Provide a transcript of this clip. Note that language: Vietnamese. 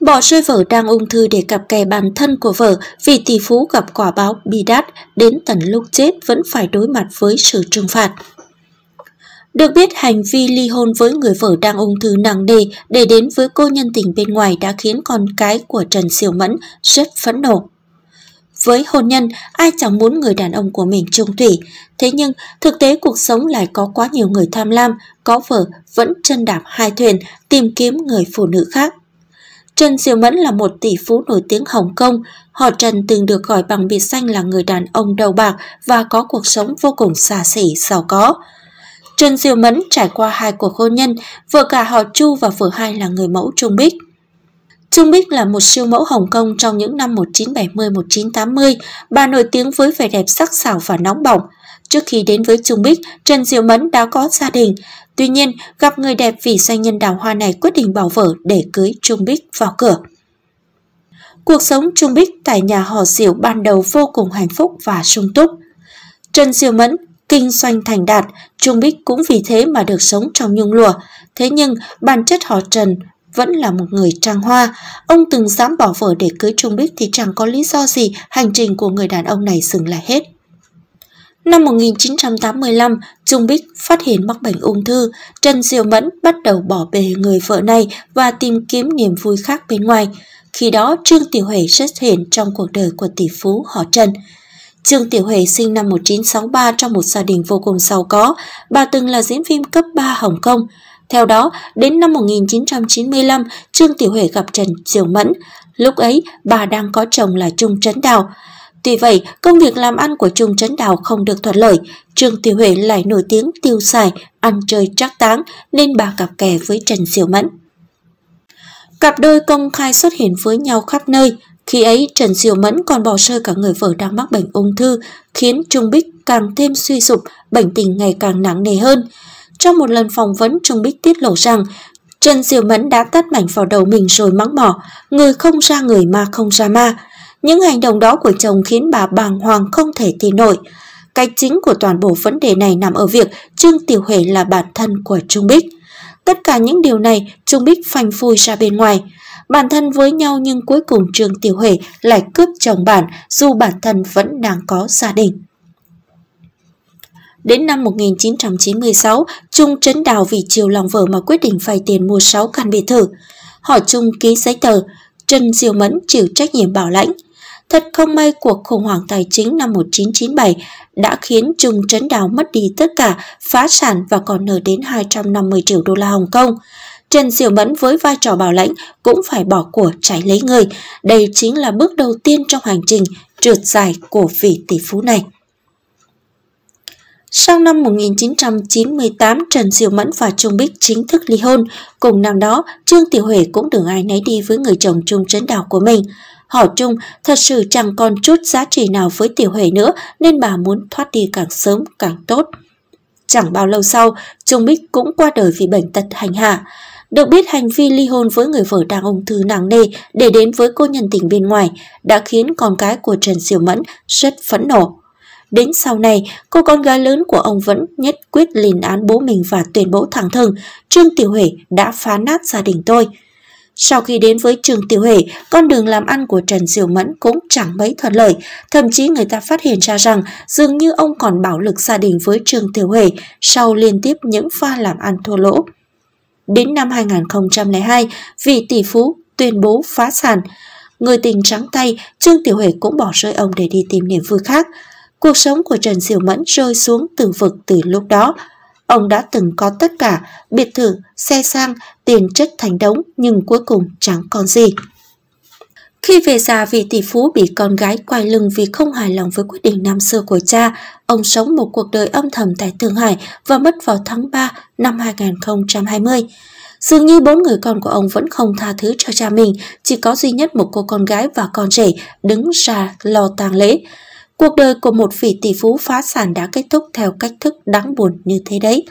Bỏ rơi vợ đang ung thư để cặp kè bản thân của vợ vì tỷ phú gặp quả báo bi đát, đến tận lúc chết vẫn phải đối mặt với sự trừng phạt. Được biết, hành vi ly hôn với người vợ đang ung thư nặng nề để đến với cô nhân tình bên ngoài đã khiến con cái của Trần Siêu Mẫn rất phẫn nộ. Với hôn nhân, ai chẳng muốn người đàn ông của mình trung thủy. Thế nhưng, thực tế cuộc sống lại có quá nhiều người tham lam, có vợ vẫn chân đạp hai thuyền tìm kiếm người phụ nữ khác. Trần Diệu Mẫn là một tỷ phú nổi tiếng Hồng Kông. Họ Trần từng được gọi bằng biệt danh là người đàn ông đầu bạc và có cuộc sống vô cùng xa xỉ, giàu có. Trần Diệu Mẫn trải qua hai cuộc hôn nhân, vợ cả họ Chu và vợ hai là người mẫu Trung Bích. Trương Bích là một siêu mẫu Hồng Kông trong những năm 1970-1980, bà nổi tiếng với vẻ đẹp sắc sảo và nóng bỏng. Trước khi đến với Trung Bích, Trần Diệu Mẫn đã có gia đình. Tuy nhiên, gặp người đẹp vì doanh nhân đào hoa này quyết định bảo vợ để cưới Trung Bích vào cửa. Cuộc sống Trung Bích tại nhà họ Diệu ban đầu vô cùng hạnh phúc và sung túc. Trần Diệu Mẫn kinh doanh thành đạt, Trung Bích cũng vì thế mà được sống trong nhung lụa. Thế nhưng, bản chất họ Trần vẫn là một người trang hoa. Ông từng dám bỏ vợ để cưới Trung Bích thì chẳng có lý do gì hành trình của người đàn ông này dừng lại hết. Năm 1985, Trung Bích phát hiện mắc bệnh ung thư, Trần Diệu Mẫn bắt đầu bỏ bề người vợ này và tìm kiếm niềm vui khác bên ngoài. Khi đó, Trương Tiểu Huệ xuất hiện trong cuộc đời của tỷ phú họ Trần. Trương Tiểu Huệ sinh năm 1963 trong một gia đình vô cùng giàu có, bà từng là diễn viên cấp 3 Hồng Kông. Theo đó, đến năm 1995, Trương Tiểu Huệ gặp Trần Diều Mẫn. Lúc ấy, bà đang có chồng là Trung Trấn Đào. Tuy vậy, công việc làm ăn của Trung Trấn Đào không được thuận lợi. Trương Tiểu Huệ lại nổi tiếng tiêu xài, ăn chơi trác táng nên bà cặp kè với Trần Diều Mẫn. Cặp đôi công khai xuất hiện với nhau khắp nơi. Khi ấy, Trần Diều Mẫn còn bỏ rơi cả người vợ đang mắc bệnh ung thư, khiến Trung Bích càng thêm suy sụp, bệnh tình ngày càng nặng nề hơn. Trong một lần phỏng vấn, Trung Bích tiết lộ rằng Trần Diệu Mẫn đã tát mảnh vào đầu mình rồi mắng mỏ, người không ra người mà không ra ma. Những hành động đó của chồng khiến bà bàng hoàng không thể tin nổi. Cái chính của toàn bộ vấn đề này nằm ở việc Trương Tiểu Huệ là bản thân của Trung Bích. Tất cả những điều này Trung Bích phanh phui ra bên ngoài. Bản thân với nhau nhưng cuối cùng Trương Tiểu Huệ lại cướp chồng bản dù bản thân vẫn đang có gia đình. Đến năm 1996, Trung trấn đào vì chiều lòng vợ mà quyết định vay tiền mua 6 căn biệt thự. Hỏi Trung ký giấy tờ, Trần Diêu Mẫn chịu trách nhiệm bảo lãnh. Thật không may cuộc khủng hoảng tài chính năm 1997 đã khiến Trung Trấn Đào mất đi tất cả, phá sản và còn nợ đến 250 triệu đô la Hồng Kông. Trần Diệu Mẫn với vai trò bảo lãnh cũng phải bỏ của trái lấy người. Đây chính là bước đầu tiên trong hành trình trượt dài của vị tỷ phú này. Sau năm 1998, Trần Diệu Mẫn và Trung Bích chính thức ly hôn. Cùng năm đó, Trương Tiểu Huệ cũng đừng ai nấy đi với người chồng Trung Trấn Đào của mình. Họ Trung thật sự chẳng còn chút giá trị nào với Tiểu Huệ nữa nên bà muốn thoát đi càng sớm càng tốt. Chẳng bao lâu sau, Trung Bích cũng qua đời vì bệnh tật hành hạ. Được biết hành vi ly hôn với người vợ đang ung thư nặng nề để đến với cô nhân tình bên ngoài đã khiến con cái của Trần Diệu Mẫn rất phẫn nộ. Đến sau này, cô con gái lớn của ông vẫn nhất quyết lên án bố mình và tuyên bố thẳng thừng Trương Tiểu Huệ đã phá nát gia đình tôi. Sau khi đến với Trương Tiểu Huệ, con đường làm ăn của Trần Diệu Mẫn cũng chẳng mấy thuận lợi. Thậm chí người ta phát hiện ra rằng dường như ông còn bạo lực gia đình với Trương Tiểu Huệ sau liên tiếp những pha làm ăn thua lỗ. Đến năm 2002, vị tỷ phú tuyên bố phá sản. Người tình trắng tay, Trương Tiểu Huệ cũng bỏ rơi ông để đi tìm niềm vui khác. Cuộc sống của Trần Diệu Mẫn rơi xuống từ vực từ lúc đó. Ông đã từng có tất cả, biệt thự, xe sang, tiền chất thành đống nhưng cuối cùng chẳng còn gì. Khi về già vì tỷ phú bị con gái quay lưng vì không hài lòng với quyết định năm xưa của cha, ông sống một cuộc đời âm thầm tại Thượng Hải và mất vào tháng 3 năm 2020. Dường như bốn người con của ông vẫn không tha thứ cho cha mình, chỉ có duy nhất một cô con gái và con rể đứng ra lo tang lễ. Cuộc đời của một vị tỷ phú phá sản đã kết thúc theo cách thức đáng buồn như thế đấy.